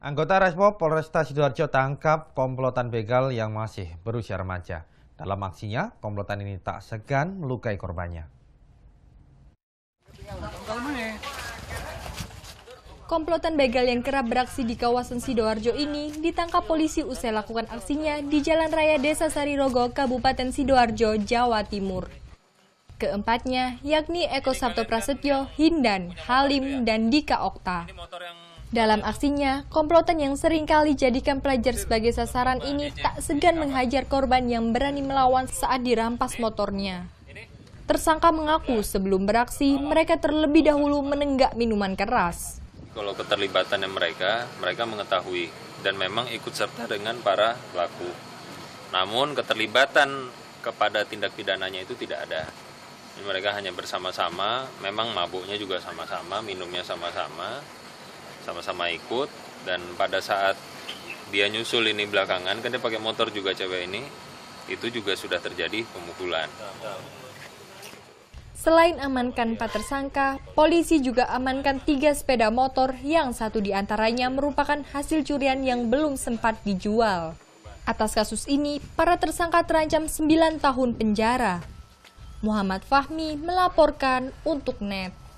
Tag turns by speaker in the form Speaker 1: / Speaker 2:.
Speaker 1: Anggota Respo Polresta Sidoarjo tangkap komplotan begal yang masih berusia remaja. Dalam aksinya, komplotan ini tak segan melukai korbannya.
Speaker 2: Komplotan begal yang kerap beraksi di kawasan Sidoarjo ini ditangkap polisi usai lakukan aksinya di Jalan Raya Desa Sarirogo, Kabupaten Sidoarjo, Jawa Timur. Keempatnya, yakni Eko Sabto Prasetyo, Hindan, Halim, dan Dika Okta. Dalam aksinya, komplotan yang seringkali jadikan pelajar sebagai sasaran ini tak segan menghajar korban yang berani melawan saat dirampas motornya. Tersangka mengaku sebelum beraksi, mereka terlebih dahulu menenggak minuman keras.
Speaker 3: Kalau keterlibatannya mereka, mereka mengetahui dan memang ikut serta dengan para pelaku. Namun keterlibatan kepada tindak pidananya itu tidak ada. Mereka hanya bersama-sama, memang mabuknya juga sama-sama, minumnya sama-sama, sama-sama ikut dan pada saat dia nyusul ini belakangan kan dia pakai motor juga cewek ini itu juga sudah terjadi pemukulan.
Speaker 2: Selain amankan empat tersangka, polisi juga amankan tiga sepeda motor yang satu diantaranya merupakan hasil curian yang belum sempat dijual. Atas kasus ini, para tersangka terancam 9 tahun penjara. Muhammad Fahmi melaporkan untuk NET.